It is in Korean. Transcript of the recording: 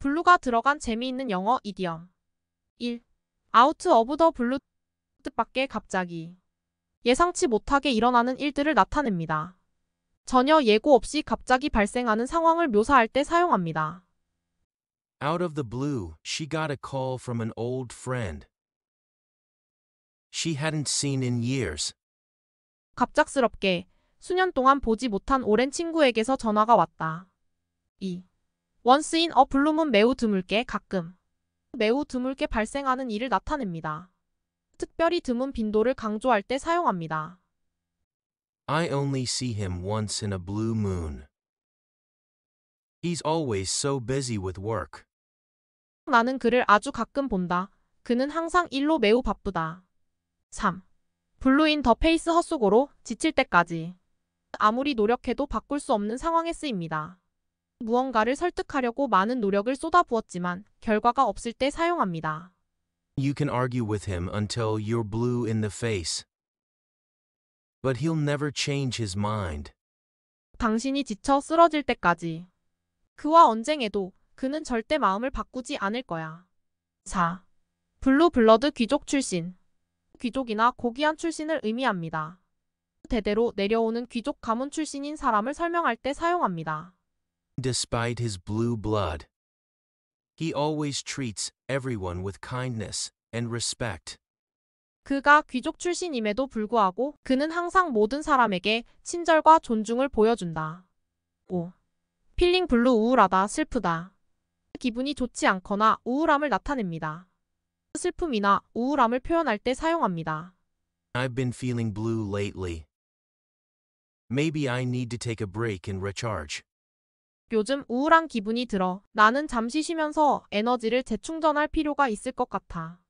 블루가 들어간 재미있는 영어 이디엄 1. 아우트 어브 더 블루 뜻밖의 갑자기 예상치 못하게 일어나는 일들을 나타냅니다. 전혀 예고 없이 갑자기 발생하는 상황을 묘사할 때 사용합니다. Out of the blue, she got a call from an old friend. She hadn't seen in years. 갑작스럽게 수년 동안 보지 못한 오랜 친구에게서 전화가 왔다. 2. 원스인 어 i 룸은 매우 드물게 가끔 매우 드물게 발생하는 일을 나타냅니다. 특별히 드문 빈도를 강조할 때 사용합니다. I only see him once in a blue moon. He's always so busy with work. 나는 그를 아주 가끔 본다. 그는 항상 일로 매우 바쁘다. 3. 블루인 더 페이스 헛수고로 지칠 때까지 아무리 노력해도 바꿀 수 없는 상황에 쓰입니다. 무언가를 설득하려고 많은 노력을 쏟아부었지만 결과가 없을 때 사용합니다. You can argue with him until you're blue in the face. But he'll never change his mind. 당신이 지쳐 쓰러질 때까지 그와 언쟁해도 그는 절대 마음을 바꾸지 않을 거야. 4. 블루블러드 귀족 출신 귀족이나 고귀한 출신을 의미합니다. 대대로 내려오는 귀족 가문 출신인 사람을 설명할 때 사용합니다. despite his blue blood. He always treats everyone with kindness and respect. 그가 귀족 출신임에도 불구하고 그는 항상 모든 사람에게 친절과 존중을 보여준다. 5. 필링 블루 우울하다, 슬프다. 기분이 좋지 않거나 우울함을 나타냅니다. 슬픔이나 우울함을 표현할 때 사용합니다. I've been feeling blue lately. Maybe I need to take a break and recharge. 요즘 우울한 기분이 들어. 나는 잠시 쉬면서 에너지를 재충전할 필요가 있을 것 같아.